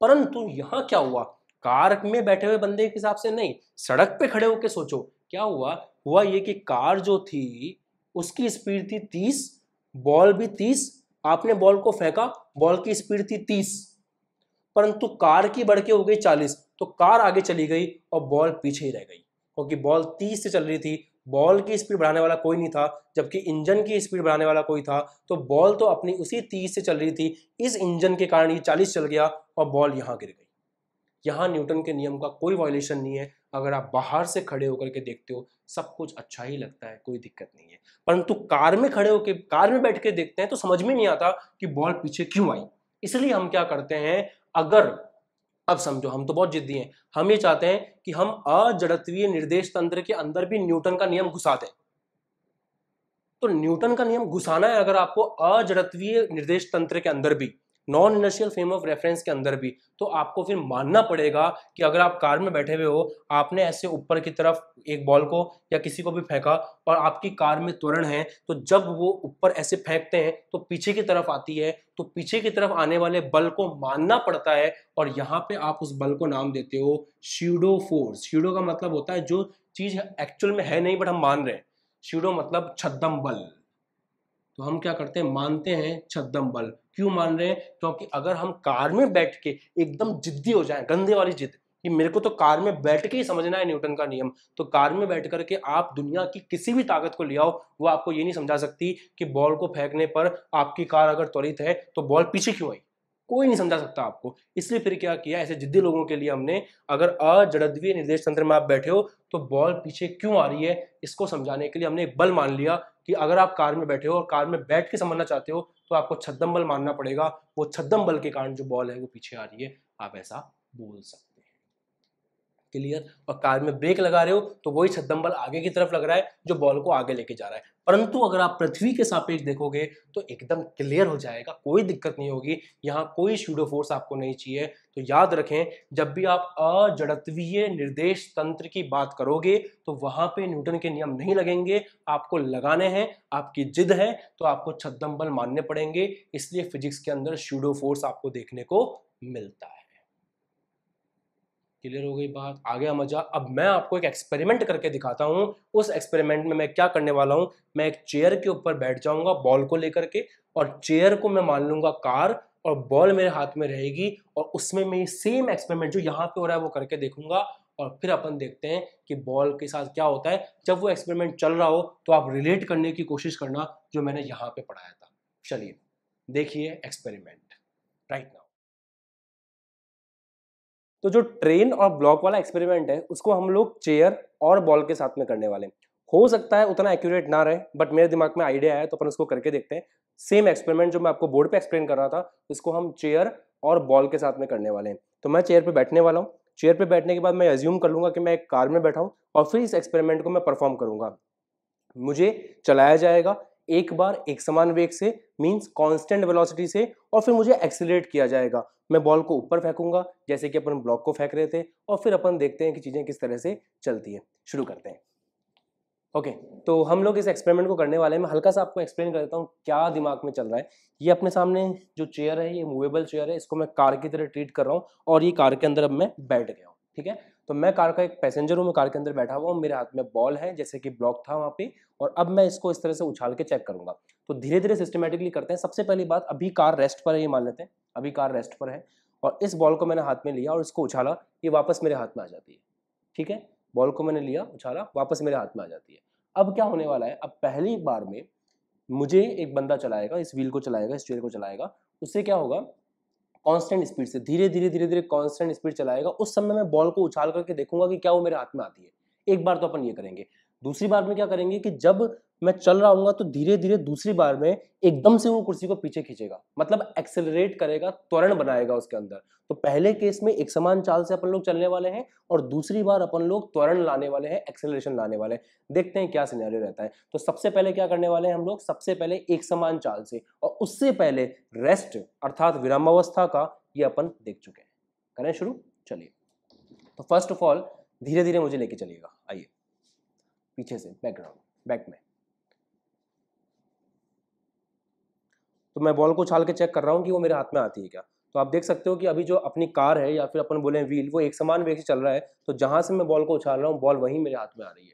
परंतु यहाँ क्या हुआ कार में बैठे हुए बंदे के हिसाब से नहीं सड़क पे खड़े होकर सोचो क्या हुआ हुआ ये कि कार जो थी उसकी स्पीड थी तीस बॉल भी तीस आपने बॉल को फेंका बॉल की स्पीड थी तीस परंतु कार की बढ़ के हो गई चालीस तो कार आगे चली गई और बॉल पीछे ही रह गई क्योंकि बॉल तीस से चल रही थी बॉल की स्पीड बढ़ाने वाला कोई नहीं था जबकि इंजन की स्पीड बढ़ाने वाला कोई था तो बॉल तो अपनी उसी तीस से चल रही थी इस इंजन के कारण ये चालीस चल गया और बॉल यहाँ गिर गई यहाँ न्यूटन के नियम का कोई वायोलेशन नहीं है अगर आप बाहर से खड़े होकर के देखते हो सब कुछ अच्छा ही लगता है कोई दिक्कत नहीं है परंतु कार में खड़े होकर कार में बैठ के देखते हैं तो समझ में नहीं आता कि बॉल पीछे क्यों आई इसलिए हम क्या करते हैं अगर अब समझो हम तो बहुत जिद्दी हैं हम ये चाहते हैं कि हम अजड़त्वीय निर्देश तंत्र के अंदर भी न्यूटन का नियम घुसा दें तो न्यूटन का नियम घुसाना है अगर आपको अजड़त्वीय निर्देश तंत्र के अंदर भी non inertial frame of reference के अंदर भी तो आपको फिर मानना पड़ेगा कि अगर आप कार में बैठे हुए हो आपने ऐसे ऊपर की तरफ एक बॉल को या किसी को भी फेंका और आपकी कार में त्वरण है तो जब वो ऊपर ऐसे फेंकते हैं तो पीछे की तरफ आती है तो पीछे की तरफ आने वाले बल को मानना पड़ता है और यहाँ पे आप उस बल को नाम देते हो शीडो फोर्स शीडो का मतलब होता है जो चीज़ एक्चुअल में है नहीं बट हम मान रहे हैं शीडो मतलब छद्दम बल तो हम क्या करते हैं मानते हैं छद्दम बल क्यों मान रहे हैं क्योंकि अगर हम कार में बैठ के एकदम जिद्दी हो जाए गंदे वाली जिद कि मेरे को तो कार में बैठ के ही समझना है न्यूटन का नियम तो कार में बैठ कर के आप दुनिया की किसी भी ताकत को ले आओ वो आपको ये नहीं समझा सकती कि बॉल को फेंकने पर आपकी कार अगर त्वरित है तो बॉल पीछे क्यों आई कोई नहीं समझा सकता आपको इसलिए फिर क्या किया ऐसे जिद्दी लोगों के लिए हमने अगर अजड़द्वीय निर्देश तंत्र में आप बैठे हो तो बॉल पीछे क्यों आ रही है इसको समझाने के लिए हमने एक बल मान लिया कि अगर आप कार में बैठे हो और कार में बैठ के समझना चाहते हो तो आपको छद्दम बल मानना पड़ेगा वो छद्दम बल के कारण जो बॉल है वो पीछे आ रही है आप ऐसा बोल सकते क्लियर और कार में ब्रेक लगा रहे हो तो वही छत बल आगे की तरफ लग रहा है जो बॉल को आगे लेके जा रहा है परंतु अगर आप पृथ्वी के सापेक्ष देखोगे तो एकदम क्लियर हो जाएगा कोई दिक्कत नहीं होगी यहाँ कोई शूडो फोर्स आपको नहीं चाहिए तो याद रखें जब भी आप अजड़त्वीय निर्देश तंत्र की बात करोगे तो वहाँ पे न्यूटन के नियम नहीं लगेंगे आपको लगाने हैं आपकी जिद है तो आपको छद्दम बल मानने पड़ेंगे इसलिए फिजिक्स के अंदर शूडो फोर्स आपको देखने को मिलता है क्लियर हो गई बात आ गया मजा अब मैं आपको एक एक्सपेरिमेंट करके दिखाता हूँ उस एक्सपेरिमेंट में मैं क्या करने वाला हूँ मैं एक चेयर के ऊपर बैठ जाऊंगा बॉल को लेकर के और चेयर को मैं मान लूंगा कार और बॉल मेरे हाथ में रहेगी और उसमें मैं सेम एक्सपेरिमेंट जो यहाँ पे हो रहा है वो करके देखूंगा और फिर अपन देखते हैं कि बॉल के साथ क्या होता है जब वो एक्सपेरिमेंट चल रहा हो तो आप रिलेट करने की कोशिश करना जो मैंने यहाँ पे पढ़ाया था चलिए देखिए एक्सपेरिमेंट राइट नाउ तो जो ट्रेन और ब्लॉक वाला एक्सपेरिमेंट है उसको हम लोग चेयर और बॉल के साथ में करने वाले हैं हो सकता है उतना एक्यूरेट ना रहे बट मेरे दिमाग में आइडिया आया तो अपन उसको करके देखते हैं सेम एक्सपेरिमेंट जो मैं आपको बोर्ड पे एक्सप्लेन कर रहा था इसको हम चेयर और बॉल के साथ में करने वाले हैं तो मैं चेयर पे बैठने वाला हूँ चेयर पे बैठने के बाद मैं एज्यूम कर लूंगा कि मैं एक कार में बैठा हूँ और फिर इस एक्सपेरिमेंट को मैं परफॉर्म करूँगा मुझे चलाया जाएगा एक बार एक समान वेग से मीन्स कांस्टेंट वेलोसिटी से और फिर मुझे एक्सेलरेट किया जाएगा मैं बॉल को ऊपर फेंकूंगा जैसे कि अपन ब्लॉक को फेंक रहे थे और फिर अपन देखते हैं कि चीज़ें किस तरह से चलती है शुरू करते हैं ओके okay, तो हम लोग इस एक्सपेरिमेंट को करने वाले हैं मैं हल्का सा आपको एक्सप्लेन कर देता हूँ क्या दिमाग में चल रहा है ये अपने सामने जो चेयर है ये मूवेबल चेयर है इसको मैं कार की तरह ट्रीट कर रहा हूँ और ये कार के अंदर अब मैं बैठ गया हूँ ठीक है तो मैं कार का एक पैसेंजर हूँ मैं कार के अंदर बैठा हुआ हूँ मेरे हाथ में बॉल है जैसे कि ब्लॉक था वहाँ पे और अब मैं इसको इस तरह से उछाल के चेक करूंगा तो धीरे धीरे सिस्टमेटिकली करते हैं सबसे पहली बात अभी कार रेस्ट पर है ये मान लेते हैं अभी कार रेस्ट पर है और इस बॉल को मैंने हाथ में लिया और इसको उछाला ये वापस मेरे हाथ में आ जाती है ठीक है बॉल को मैंने लिया उछाला वापस मेरे हाथ में आ जाती है अब क्या होने वाला है अब पहली बार में मुझे एक बंदा चलाएगा इस व्हील को चलाएगा इस चेयर को चलाएगा उससे क्या होगा कांस्टेंट स्पीड से धीरे धीरे धीरे धीरे कांस्टेंट स्पीड चलाएगा उस समय मैं बॉल को उछाल करके देखूंगा कि क्या वो मेरे हाथ में आती है एक बार तो अपन ये करेंगे दूसरी बार में क्या करेंगे कि जब मैं चल रहा हूँ तो धीरे धीरे दूसरी बार में एकदम से वो कुर्सी को पीछे खींचेगा मतलब एक्सेलरेट करेगा त्वरण बनाएगा उसके अंदर तो पहले केस में एक समान चाल से अपन लोग चलने वाले हैं और दूसरी बार अपन लोग त्वरण लाने वाले हैं एक्सेलरेशन लाने वाले हैं देखते हैं क्या सिनेरियो रहता है तो सबसे पहले क्या करने वाले हैं हम लोग सबसे पहले एक समान चाल से और उससे पहले रेस्ट अर्थात विरामावस्था का ये अपन देख चुके हैं करें शुरू चलिए तो फर्स्ट ऑफ ऑल धीरे धीरे मुझे लेके चलिएगा आइए पीछे से बैकग्राउंड बैक में तो मैं बॉल को उछाल के चेक कर रहा हूँ कि वो मेरे हाथ में आती है क्या तो आप देख सकते हो कि अभी जो अपनी कार है या फिर अपन बोले व्हील वो एक समान वेग से चल रहा है तो जहां से मैं बॉल को उछाल रहा हूँ बॉल वहीं मेरे हाथ में आ रही है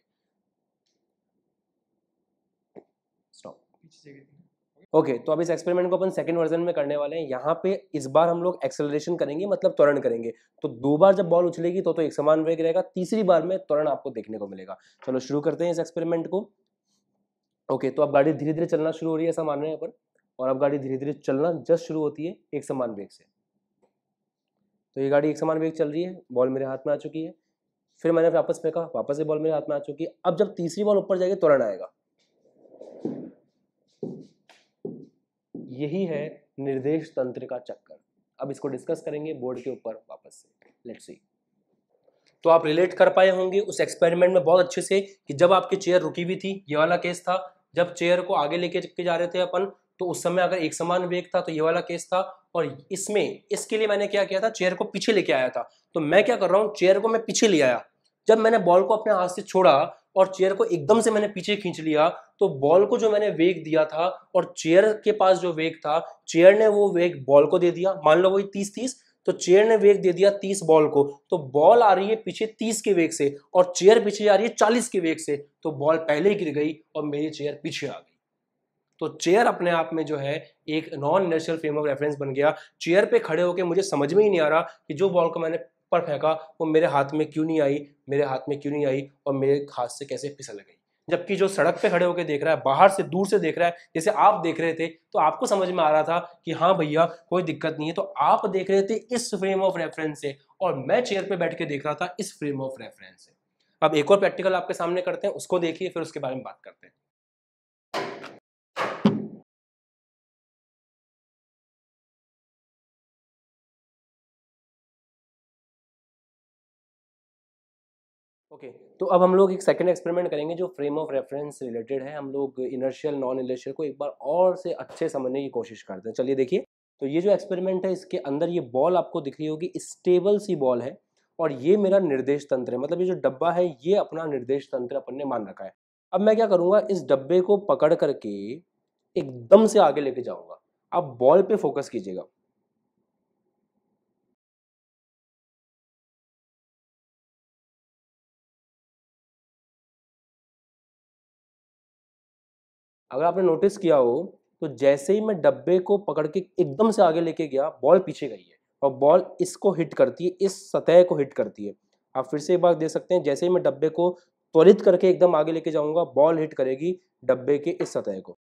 ओके okay, तो अब इस एक्सपेरिमेंट को अपन सेकंड वर्जन में करने वाले हैं यहाँ पे इस बार हम लोग एक्सेलरेशन करेंगे मतलब त्वरण करेंगे तो दो बार जब बॉल उछलेगी तो तो एक समान वेग रहेगा तीसरी बार में त्वरण आपको देखने को मिलेगा चलो शुरू करते हैं इस एक्सपेरिमेंट को ओके okay, तो अब गाड़ी धीरे धीरे चलना शुरू हो रही है ऐसा मान रहे हैं अपन और अब गाड़ी धीरे धीरे चलना जस्ट शुरू होती है एक समान वेग से तो ये गाड़ी एक समान वेग चल रही है बॉल मेरे हाथ में आ चुकी है फिर मैंने वापस फेंका वापस से बॉल मेरे हाथ में आ चुकी है अब जब तीसरी बॉल ऊपर जाएगी त्वरण आएगा यही है निर्देश तंत्र का चक्कर अब इसको डिस्कस करेंगे बोर्ड के ऊपर वापस से लेट्स सी तो आप रिलेट कर पाए होंगे उस एक्सपेरिमेंट में बहुत अच्छे से कि जब आपकी चेयर रुकी हुई थी ये वाला केस था जब चेयर को आगे लेके जा रहे थे अपन तो उस समय अगर एक समान वेग था तो ये वाला केस था और इसमें इसके लिए मैंने क्या किया था चेयर को पीछे लेके आया था तो मैं क्या कर रहा हूँ चेयर को मैं पीछे ले आया जब मैंने बॉल को अपने हाथ से छोड़ा और चेयर को एकदम से मैंने पीछे खींच लिया तो बॉल को जो मैंने वेग दिया था और चेयर के पास जो वेग था चेयर ने वो वेग बॉल को दे दिया मान लो वही तीस तीस तो चेयर ने वेग दे दिया तीस बॉल को तो बॉल आ रही है पीछे तीस के वेग से और चेयर पीछे आ रही है चालीस के वेग से तो बॉल पहले गिर गई और मेरी चेयर पीछे आ गई तो चेयर अपने आप में जो है एक non natural frame of reference बन गया चेयर पे खड़े होकर मुझे समझ में ही नहीं आ रहा कि जो बॉल को मैंने पर फेंका वो मेरे हाथ में क्यों नहीं आई मेरे हाथ में क्यों नहीं आई और मेरे हाथ से कैसे फिसल गई जबकि जो सड़क पे खड़े होकर देख रहा है बाहर से दूर से देख रहा है जैसे आप देख रहे थे तो आपको समझ में आ रहा था कि हाँ भैया कोई दिक्कत नहीं है तो आप देख रहे थे इस फ्रेम ऑफ रेफरेंस से और मैं चेयर पे बैठ के देख रहा था इस फ्रेम ऑफ रेफरेंस से अब एक और प्रैक्टिकल आपके सामने करते हैं उसको देखिए फिर उसके बारे में बात करते हैं ओके okay, तो अब हम लोग एक सेकेंड एक्सपेरिमेंट करेंगे जो फ्रेम ऑफ रेफरेंस रिलेटेड है हम लोग इनर्शियल नॉन इनर्शियल को एक बार और से अच्छे समझने की कोशिश करते हैं चलिए देखिए तो ये जो एक्सपेरिमेंट है इसके अंदर ये बॉल आपको दिख रही होगी स्टेबल सी बॉल है और ये मेरा निर्देश तंत्र है मतलब ये जो डब्बा है ये अपना निर्देश तंत्र अपन ने मान रखा है अब मैं क्या करूँगा इस डब्बे को पकड़ करके एकदम से आगे लेके जाऊँगा आप बॉल पे फोकस कीजिएगा अगर आपने नोटिस किया हो तो जैसे ही मैं डब्बे को पकड़ के एकदम से आगे लेके गया बॉल पीछे गई है और बॉल इसको हिट करती है इस सतह को हिट करती है आप फिर से एक बार देख सकते हैं जैसे ही मैं डब्बे को त्वरित करके एकदम आगे लेके जाऊंगा बॉल हिट करेगी डब्बे के इस सतह को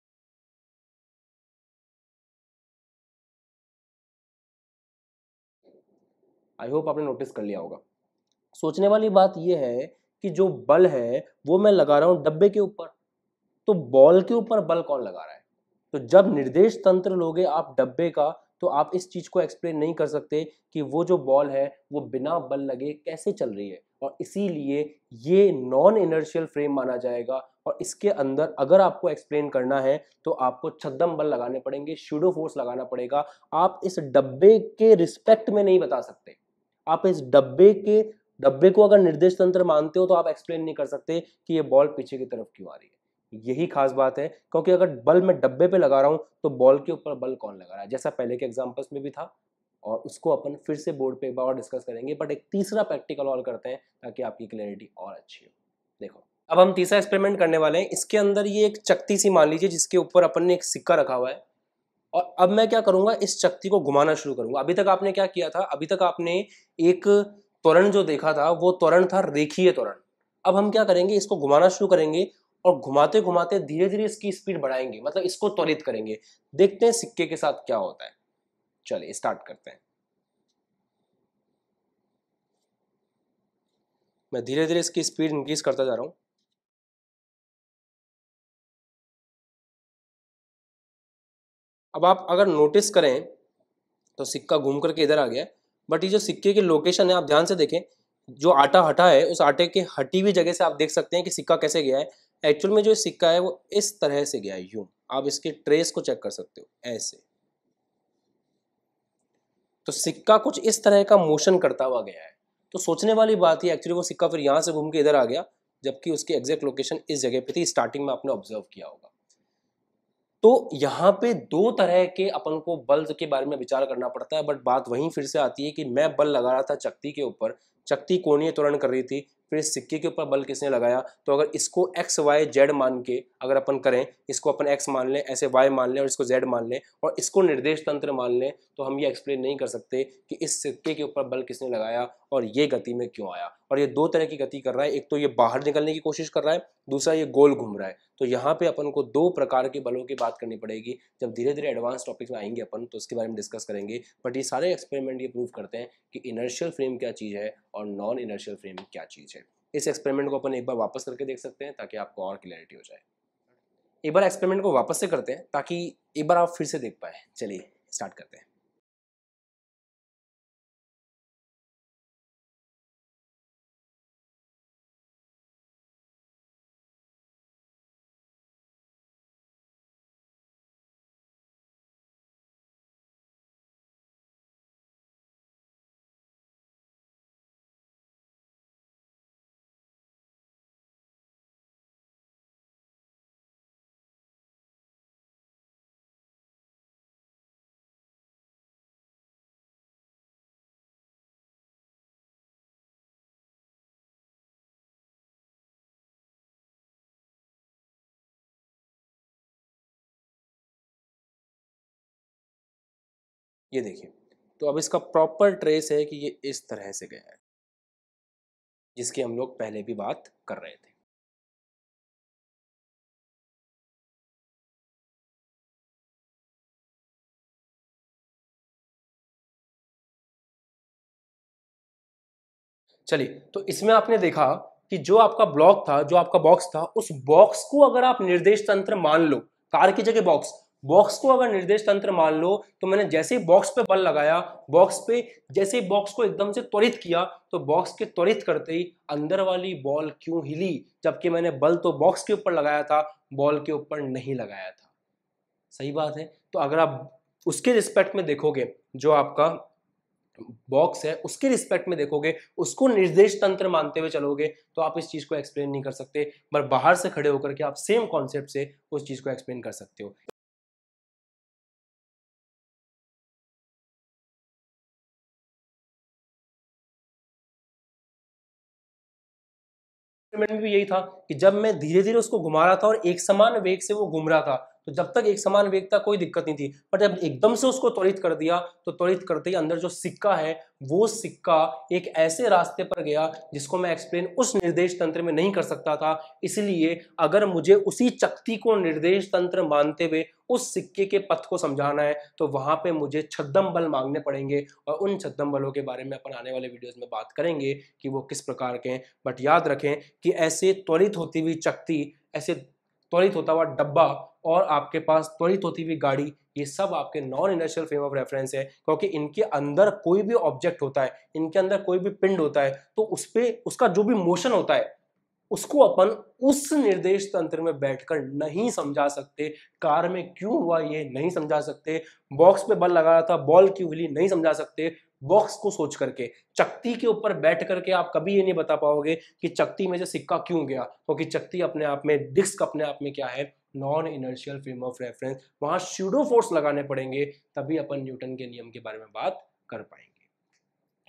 आई होप आपने नोटिस कर लिया होगा सोचने वाली बात यह है कि जो बल है वो मैं लगा रहा हूं डब्बे के ऊपर तो बॉल के ऊपर बल कौन लगा रहा है तो जब निर्देश तंत्र लोगे आप डब्बे का तो आप इस चीज़ को एक्सप्लेन नहीं कर सकते कि वो जो बॉल है वो बिना बल लगे कैसे चल रही है और इसीलिए ये नॉन इनर्शियल फ्रेम माना जाएगा और इसके अंदर अगर आपको एक्सप्लेन करना है तो आपको छद्दम बल लगाने पड़ेंगे शूडो फोर्स लगाना पड़ेगा आप इस डब्बे के रिस्पेक्ट में नहीं बता सकते आप इस डब्बे के डब्बे को अगर निर्देश तंत्र मानते हो तो आप एक्सप्लेन नहीं कर सकते कि ये बॉल पीछे की तरफ क्यों आ रही है यही खास बात है क्योंकि अगर बल मैं डब्बे पे लगा रहा हूँ तो बॉल के ऊपर बल कौन लगा रहा है जैसा पहले के एग्जाम्पल्स में भी था और उसको अपन फिर से बोर्ड पे एक बार और डिस्कस करेंगे बट एक तीसरा प्रैक्टिकल और करते हैं ताकि आपकी क्लैरिटी और अच्छी हो देखो अब हम तीसरा एक्सपेरिमेंट करने वाले हैं इसके अंदर ये एक चक्ती सी मान लीजिए जिसके ऊपर अपन ने एक सिक्का रखा हुआ है और अब मैं क्या करूँगा इस चक्ती को घुमाना शुरू करूँगा अभी तक आपने क्या किया था अभी तक आपने एक त्वरण जो देखा था वो त्वरण था रेखीय त्वरण अब हम क्या करेंगे इसको घुमाना शुरू करेंगे और घुमाते घुमाते धीरे धीरे इसकी स्पीड बढ़ाएंगे मतलब इसको त्वरित करेंगे देखते हैं सिक्के के साथ क्या होता है चलिए स्टार्ट करते हैं मैं धीरे धीरे इसकी स्पीड इंक्रीज करता जा रहा हूं अब आप अगर नोटिस करें तो सिक्का घूम करके इधर आ गया बट ये जो सिक्के की लोकेशन है आप ध्यान से देखें जो आटा हटा है उस आटे के हटी हुई जगह से आप देख सकते हैं कि सिक्का कैसे गया है एक्चुअल में जो सिक्का है वो इस तरह से गया यूं आप इसके ट्रेस को चेक कर सकते हो ऐसे तो सिक्का कुछ इस तरह का मोशन करता हुआ गया है तो सोचने वाली बात ही एक्चुअली वो सिक्का फिर यहाँ से घूम के इधर आ गया जबकि उसकी एग्जैक्ट लोकेशन इस जगह पे थी स्टार्टिंग में आपने ऑब्जर्व किया होगा तो यहाँ पे दो तरह के अपन को बल के बारे में विचार करना पड़ता है बट बात वहीं फिर से आती है कि मैं बल लगा रहा था चक्ति के ऊपर चक्ति कोणीय त्वरण कर रही थी फिर इस सिक्के के ऊपर बल किसने लगाया तो अगर इसको एक्स वाई जेड मान के अगर अपन करें इसको अपन एक्स मान लें ऐसे वाई मान लें और इसको जेड मान लें और इसको निर्देश तंत्र मान लें तो हम ये एक्सप्लेन नहीं कर सकते कि इस सिक्के के ऊपर बल किसने लगाया और ये गति में क्यों आया और ये दो तरह की गति कर रहा है एक तो ये बाहर निकलने की कोशिश कर रहा है दूसरा ये गोल घूम रहा है तो यहाँ पे अपन को दो प्रकार के बलों की बात करनी पड़ेगी जब धीरे धीरे एडवांस टॉपिक्स में आएंगे अपन तो उसके बारे में डिस्कस करेंगे बट ये सारे एक्सपेरिमेंट ये प्रूव करते हैं कि इनर्शियल फ्रेम क्या चीज़ है और नॉन इनर्शियल फ्रेम क्या चीज़ है इस एक्सपेरिमेंट को अपन एक बार वापस करके देख सकते हैं ताकि आपको और क्लैरिटी हो जाए एक बार एक्सपेरिमेंट को वापस से करते हैं ताकि एक बार आप फिर से देख पाए चलिए स्टार्ट करते हैं ये देखिए तो अब इसका प्रॉपर ट्रेस है कि ये इस तरह से गया है जिसकी हम लोग पहले भी बात कर रहे थे चलिए तो इसमें आपने देखा कि जो आपका ब्लॉक था जो आपका बॉक्स था उस बॉक्स को अगर आप निर्देश तंत्र मान लो कार की जगह बॉक्स बॉक्स को अगर निर्देश तंत्र मान लो तो मैंने जैसे ही बॉक्स पे बल लगाया बॉक्स पे जैसे ही बॉक्स को एकदम से त्वरित किया तो बॉक्स के त्वरित करते ही अंदर वाली बॉल क्यों हिली जबकि मैंने बल तो बॉक्स के ऊपर लगाया था बॉल के ऊपर नहीं लगाया था सही बात है तो अगर आप उसके रिस्पेक्ट में देखोगे जो आपका बॉक्स है उसके रिस्पेक्ट में देखोगे उसको निर्देश तंत्र मानते हुए चलोगे तो आप इस चीज़ को एक्सप्लेन नहीं कर सकते पर बाहर से खड़े होकर के आप सेम कॉन्सेप्ट से उस चीज़ को एक्सप्लेन कर सकते हो एक्सपेरिमेंट भी यही था कि जब मैं धीरे धीरे उसको घुमा रहा था और एक समान वेग से वो घूम रहा था तो जब तक एक समान वेग था कोई दिक्कत नहीं थी पर जब एकदम से उसको त्वरित कर दिया तो त्वरित करते ही अंदर जो सिक्का है वो सिक्का एक ऐसे रास्ते पर गया जिसको मैं एक्सप्लेन उस निर्देश तंत्र में नहीं कर सकता था इसलिए अगर मुझे उसी चक्ति को निर्देश तंत्र मानते हुए उस सिक्के के पथ को समझाना है तो वहाँ पे मुझे छद्दम बल मांगने पड़ेंगे और उन छद्दम बलों के बारे में अपन आने वाले वीडियोस में बात करेंगे कि वो किस प्रकार के हैं बट याद रखें कि ऐसे त्वरित होती हुई चक्ति ऐसे त्वरित होता हुआ डब्बा और आपके पास त्वरित होती हुई गाड़ी ये सब आपके non industrial frame of reference है क्योंकि इनके अंदर कोई भी ऑब्जेक्ट होता है इनके अंदर कोई भी पिंड होता है तो उस पर उसका जो भी मोशन होता है उसको अपन उस निर्देश तंत्र में बैठकर नहीं समझा सकते कार में क्यों हुआ ये नहीं समझा सकते बॉक्स पे बल लगा रहा था बॉल क्यों हिली नहीं समझा सकते बॉक्स को सोच करके चक्ती के ऊपर बैठ करके आप कभी ये नहीं बता पाओगे कि चक्ती में से सिक्का क्यों गया क्योंकि तो चक्ती अपने आप में डिस्क अपने आप में क्या है non inertial frame of reference वहां शूडो फोर्स लगाने पड़ेंगे तभी अपन न्यूटन के नियम के बारे में बात कर पाएंगे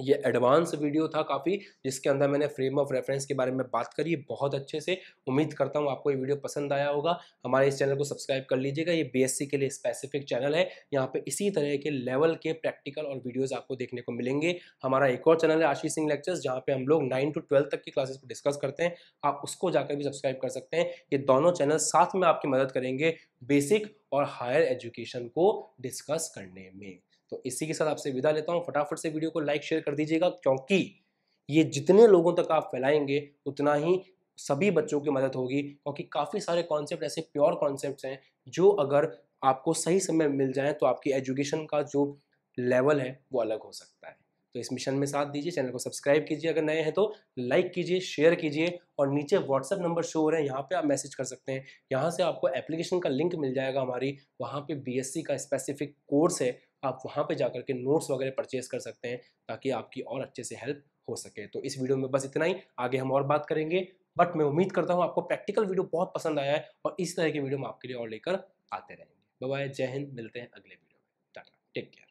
ये एडवांस वीडियो था काफ़ी जिसके अंदर मैंने फ्रेम ऑफ रेफरेंस के बारे में बात करी बहुत अच्छे से उम्मीद करता हूँ आपको ये वीडियो पसंद आया होगा हमारे इस चैनल को सब्सक्राइब कर लीजिएगा ये बीएससी के लिए स्पेसिफिक चैनल है यहाँ पे इसी तरह के लेवल के प्रैक्टिकल और वीडियोज़ आपको देखने को मिलेंगे हमारा एक और चैनल है आशीष सिंह लेक्चर्स जहाँ पर हम लोग नाइन टू ट्वेल्थ तक की क्लासेस को डिस्कस करते हैं आप उसको जाकर भी सब्सक्राइब कर सकते हैं ये दोनों चैनल साथ में आपकी मदद करेंगे बेसिक और हायर एजुकेशन को डिस्कस करने में तो इसी के साथ आपसे विदा लेता हूँ फटाफट से वीडियो को लाइक शेयर कर दीजिएगा क्योंकि ये जितने लोगों तक आप फैलाएंगे उतना ही सभी बच्चों की मदद होगी क्योंकि काफ़ी सारे कॉन्सेप्ट ऐसे प्योर कॉन्सेप्ट हैं जो अगर आपको सही समय मिल जाए तो आपकी एजुकेशन का जो लेवल है वो अलग हो सकता है तो इस मिशन में साथ दीजिए चैनल को सब्सक्राइब कीजिए अगर नए हैं तो लाइक कीजिए शेयर कीजिए और नीचे व्हाट्सएप नंबर शो हो रहे हैं यहाँ पे आप मैसेज कर सकते हैं यहाँ से आपको एप्लीकेशन का लिंक मिल जाएगा हमारी वहाँ पे बीएससी का स्पेसिफिक कोर्स है आप वहाँ पर जा के नोट्स वगैरह परचेज कर सकते हैं ताकि आपकी और अच्छे से हेल्प हो सके तो इस वीडियो में बस इतना ही आगे हम और बात करेंगे बट मैं उम्मीद करता हूँ आपको प्रैक्टिकल वीडियो बहुत पसंद आया है और इस तरह की वीडियो हम आपके लिए और लेकर आते रहेंगे बाय जय हिंद मिलते हैं अगले वीडियो में टाटा टेक केयर